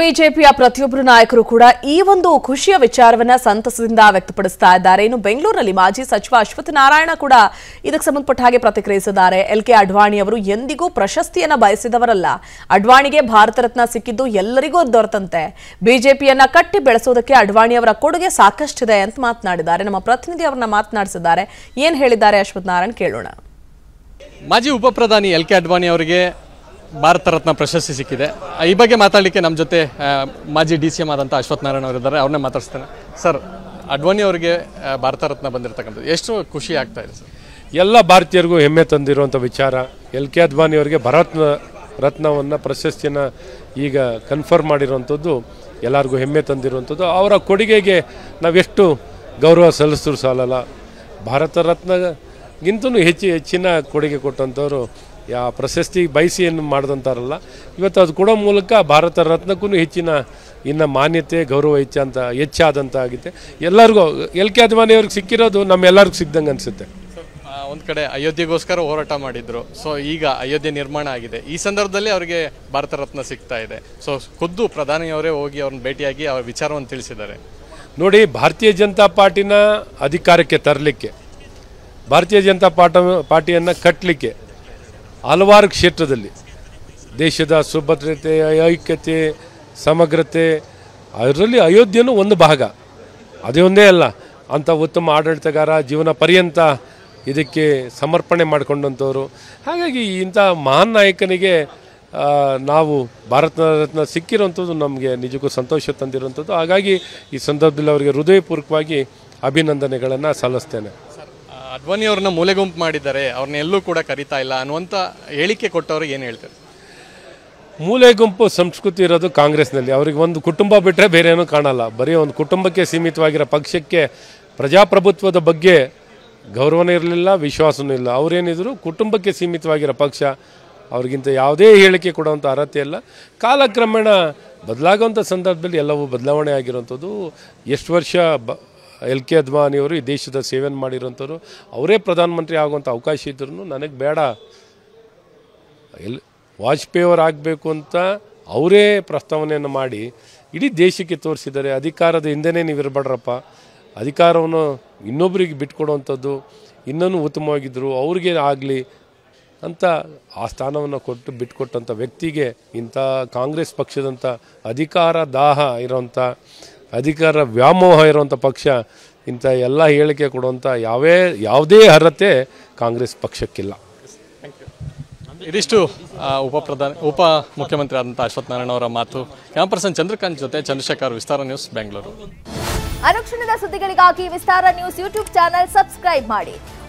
ಬಿಜೆಪಿಯ ಪ್ರತಿಯೊಬ್ಬರು ನಾಯಕರು ಕೂಡ ಈ ಒಂದು ಖುಷಿಯ ವಿಚಾರವನ್ನ ಸಂತಸದಿಂದ ವ್ಯಕ್ತಪಡಿಸ್ತಾ ಇದ್ದಾರೆ ಇನ್ನು ಬೆಂಗಳೂರಿನಲ್ಲಿ ಮಾಜಿ ಸಚಿವ ಅಶ್ವಥ್ ನಾರಾಯಣ ಕೂಡ ಇದಕ್ಕೆ ಸಂಬಂಧಪಟ್ಟ ಹಾಗೆ ಪ್ರತಿಕ್ರಿಯಿಸಿದ್ದಾರೆ ಎಲ್ ಕೆ ಅಡ್ವಾಣಿ ಅವರು ಎಂದಿಗೂ ಪ್ರಶಸ್ತಿಯನ್ನ ಬಯಸಿದವರಲ್ಲ ಅಡ್ವಾಣಿಗೆ ಭಾರತ ರತ್ನ ಸಿಕ್ಕಿದ್ದು ಎಲ್ಲರಿಗೂ ದೊರೆತಂತೆ ಬಿಜೆಪಿಯನ್ನ ಕಟ್ಟಿ ಬೆಳೆಸೋದಕ್ಕೆ ಅಡ್ವಾಣಿ ಅವರ ಕೊಡುಗೆ ಸಾಕಷ್ಟಿದೆ ಅಂತ ಮಾತನಾಡಿದ್ದಾರೆ ನಮ್ಮ ಪ್ರತಿನಿಧಿ ಅವರನ್ನ ಮಾತನಾಡಿಸಿದ್ದಾರೆ ಏನ್ ಹೇಳಿದ್ದಾರೆ ಅಶ್ವಥ್ ನಾರಾಯಣ್ ಕೇಳೋಣ ಮಾಜಿ ಉಪಪ್ರಧಾನಿ ಎಲ್ ಕೆ ಅಡ್ವಾಣಿ ಅವರಿಗೆ ಭಾರತ ರತ್ನ ಪ್ರಶಸ್ತಿ ಸಿಕ್ಕಿದೆ ಈ ಬಗ್ಗೆ ಮಾತಾಡಲಿಕ್ಕೆ ನಮ್ಮ ಜೊತೆ ಮಾಜಿ ಡಿ ಸಿ ಎಂ ಆದಂಥ ಅಶ್ವಥ್ ನಾರಾಯಣ ಅವರಿದ್ದಾರೆ ಅವ್ರನ್ನೇ ಮಾತಾಡ್ಸ್ತೇನೆ ಸರ್ ಅಡ್ವಾಣಿ ಅವರಿಗೆ ಭಾರತ ರತ್ನ ಬಂದಿರತಕ್ಕಂಥದ್ದು ಎಷ್ಟು ಖುಷಿ ಆಗ್ತಾ ಇದೆ ಸರ್ ಎಲ್ಲ ಭಾರತೀಯರಿಗೂ ಹೆಮ್ಮೆ ತಂದಿರುವಂಥ ವಿಚಾರ ಎಲ್ ಕೆ ಅದ್ವಾನಿ ಅವರಿಗೆ ಭಾರತ ರತ್ನವನ್ನು ಪ್ರಶಸ್ತಿಯನ್ನ ಈಗ ಕನ್ಫರ್ಮ್ ಮಾಡಿರುವಂಥದ್ದು ಎಲ್ಲರಿಗೂ ಹೆಮ್ಮೆ ತಂದಿರುವಂಥದ್ದು ಅವರ ಕೊಡುಗೆಗೆ ನಾವೆಷ್ಟು ಗೌರವ ಸಲ್ಲಿಸಿದ್ರು ಸಾಲಲ್ಲ ಭಾರತ ರತ್ನಗಿಂತ ಹೆಚ್ಚು ಹೆಚ್ಚಿನ ಕೊಡುಗೆ ಕೊಟ್ಟಂಥವ್ರು ಯಾ ಪ್ರಶಸ್ತಿ ಏನು ಮಾಡಿದಂತಾರಲ್ಲ ಇವತ್ತು ಅದು ಕೊಡೋ ಮೂಲಕ ಭಾರತ ರತ್ನಕ್ಕೂ ಹೆಚ್ಚಿನ ಇನ್ನು ಮಾನ್ಯತೆ ಗೌರವ ಹೆಚ್ಚಂತ ಆಗಿದೆ ಎಲ್ಲರಿಗೂ ಎಲ್ ಕೆ ಅದ್ವಾನಿಯವ್ರಿಗೆ ಸಿಕ್ಕಿರೋದು ನಮ್ಮೆಲ್ಲರಿಗೂ ಸಿಗ್ದಂಗೆ ಅನಿಸುತ್ತೆ ಒಂದು ಕಡೆ ಅಯೋಧ್ಯೆಗೋಸ್ಕರ ಹೋರಾಟ ಮಾಡಿದ್ರು ಸೊ ಈಗ ಅಯೋಧ್ಯೆ ನಿರ್ಮಾಣ ಆಗಿದೆ ಈ ಸಂದರ್ಭದಲ್ಲಿ ಅವರಿಗೆ ಭಾರತ ರತ್ನ ಸಿಗ್ತಾ ಇದೆ ಸೊ ಖುದ್ದು ಪ್ರಧಾನಿಯವರೇ ಹೋಗಿ ಅವ್ರನ್ನ ಭೇಟಿಯಾಗಿ ಅವ್ರ ವಿಚಾರವನ್ನು ತಿಳಿಸಿದ್ದಾರೆ ನೋಡಿ ಭಾರತೀಯ ಜನತಾ ಪಾರ್ಟಿನ ಅಧಿಕಾರಕ್ಕೆ ತರಲಿಕ್ಕೆ ಭಾರತೀಯ ಜನತಾ ಪಾಟ ಪಾರ್ಟಿಯನ್ನು ಕಟ್ಟಲಿಕ್ಕೆ ಹಲವಾರು ಕ್ಷೇತ್ರದಲ್ಲಿ ದೇಶದ ಸುಭದ್ರತೆ ಐಕ್ಯತೆ ಸಮಗ್ರತೆ ಅದರಲ್ಲಿ ಅಯೋಧ್ಯೆಯೂ ಒಂದು ಭಾಗ ಅದೇ ಒಂದೇ ಅಲ್ಲ ಅಂಥ ಉತ್ತಮ ಆಡಳಿತಗಾರ ಜೀವನ ಪರ್ಯಂತ ಇದಕ್ಕೆ ಸಮರ್ಪಣೆ ಮಾಡಿಕೊಂಡಂಥವ್ರು ಹಾಗಾಗಿ ಇಂಥ ಮಹಾನ್ ನಾಯಕನಿಗೆ ನಾವು ಭಾರತ ರತ್ನ ಸಿಕ್ಕಿರೋಂಥದ್ದು ನಮಗೆ ನಿಜಕ್ಕೂ ಸಂತೋಷ ತಂದಿರುವಂಥದ್ದು ಹಾಗಾಗಿ ಈ ಸಂದರ್ಭದಲ್ಲಿ ಅವರಿಗೆ ಹೃದಯಪೂರ್ವಕವಾಗಿ ಅಭಿನಂದನೆಗಳನ್ನು ಸಲ್ಲಿಸ್ತೇನೆ ಅಡ್ವಾಣಿ ಅವ್ರನ್ನ ಮೂಲೆಗುಂಪು ಮಾಡಿದ್ದಾರೆ ಅವ್ರನ್ನ ಎಲ್ಲೂ ಕೂಡ ಕರಿತಾ ಇಲ್ಲ ಅನ್ನುವಂಥ ಹೇಳಿಕೆ ಕೊಟ್ಟವರು ಏನು ಹೇಳ್ತಾರೆ ಮೂಲೆಗುಂಪು ಸಂಸ್ಕೃತಿ ಇರೋದು ಕಾಂಗ್ರೆಸ್ನಲ್ಲಿ ಅವ್ರಿಗೆ ಒಂದು ಕುಟುಂಬ ಬಿಟ್ಟರೆ ಬೇರೆ ಏನೂ ಕಾಣಲ್ಲ ಬರೀ ಒಂದು ಕುಟುಂಬಕ್ಕೆ ಸೀಮಿತವಾಗಿರೋ ಪಕ್ಷಕ್ಕೆ ಪ್ರಜಾಪ್ರಭುತ್ವದ ಬಗ್ಗೆ ಗೌರವನೇ ಇರಲಿಲ್ಲ ವಿಶ್ವಾಸನೂ ಇಲ್ಲ ಅವರೇನಿದ್ರು ಕುಟುಂಬಕ್ಕೆ ಸೀಮಿತವಾಗಿರೋ ಪಕ್ಷ ಅವ್ರಿಗಿಂತ ಯಾವುದೇ ಹೇಳಿಕೆ ಕೊಡುವಂಥ ಅರ್ಹತೆ ಇಲ್ಲ ಕಾಲಕ್ರಮೇಣ ಬದಲಾಗುವಂಥ ಸಂದರ್ಭದಲ್ಲಿ ಎಲ್ಲವೂ ಬದಲಾವಣೆ ಆಗಿರುವಂಥದ್ದು ಎಷ್ಟು ವರ್ಷ ಬ ಎಲ್ ಕೆ ಅದ್ವಾನಿಯವರು ಈ ದೇಶದ ಸೇವೆಯನ್ನು ಮಾಡಿರೋಂಥವ್ರು ಅವರೇ ಪ್ರಧಾನಮಂತ್ರಿ ಆಗುವಂಥ ಅವಕಾಶ ಇದ್ರೂ ನನಗೆ ಬೇಡ ಎಲ್ ಆಗಬೇಕು ಅಂತ ಅವರೇ ಪ್ರಸ್ತಾವನೆಯನ್ನು ಮಾಡಿ ಇಡೀ ದೇಶಕ್ಕೆ ತೋರಿಸಿದ್ದಾರೆ ಅಧಿಕಾರದ ಹಿಂದೆನೇ ನೀವು ಇರಬೇಡ್ರಪ್ಪ ಅಧಿಕಾರವನ್ನು ಇನ್ನೊಬ್ಬರಿಗೆ ಬಿಟ್ಕೊಡುವಂಥದ್ದು ಇನ್ನೂ ಉತ್ತಮವಾಗಿದ್ದರು ಅವ್ರಿಗೆ ಆಗಲಿ ಅಂತ ಆ ಸ್ಥಾನವನ್ನು ಕೊಟ್ಟು ಬಿಟ್ಕೊಟ್ಟಂಥ ವ್ಯಕ್ತಿಗೆ ಇಂಥ ಕಾಂಗ್ರೆಸ್ ಪಕ್ಷದಂಥ ಅಧಿಕಾರ ದಾಹ ಇರೋಂಥ ಅಧಿಕಾರ ವ್ಯಾಮೋಹ ಇರುವಂಥ ಪಕ್ಷ ಇಂಥ ಎಲ್ಲ ಹೇಳಿಕೆ ಕೊಡುವಂಥ ಯಾವೇ ಯಾವುದೇ ಅರ್ಹತೆ ಕಾಂಗ್ರೆಸ್ ಪಕ್ಷಕ್ಕಿಲ್ಲ ಇದಿಷ್ಟು ಉಪ ಪ್ರಧಾನ ಉಪ ಮುಖ್ಯಮಂತ್ರಿ ಆದಂತಹ ಅಶ್ವಥ್ ನಾರಾಯಣ ಅವರ ಮಾತು ಪರ್ಸನ್ ಚಂದ್ರಕಾಂತ್ ಜೊತೆ ಚಂದ್ರಶೇಖರ್ ವಿಸ್ತಾರ ನ್ಯೂಸ್ ಬೆಂಗಳೂರು ಅನುಕ್ಷಣದ ಸುದ್ದಿಗಳಿಗಾಗಿ Vistara news YouTube channel subscribe ಮಾಡಿ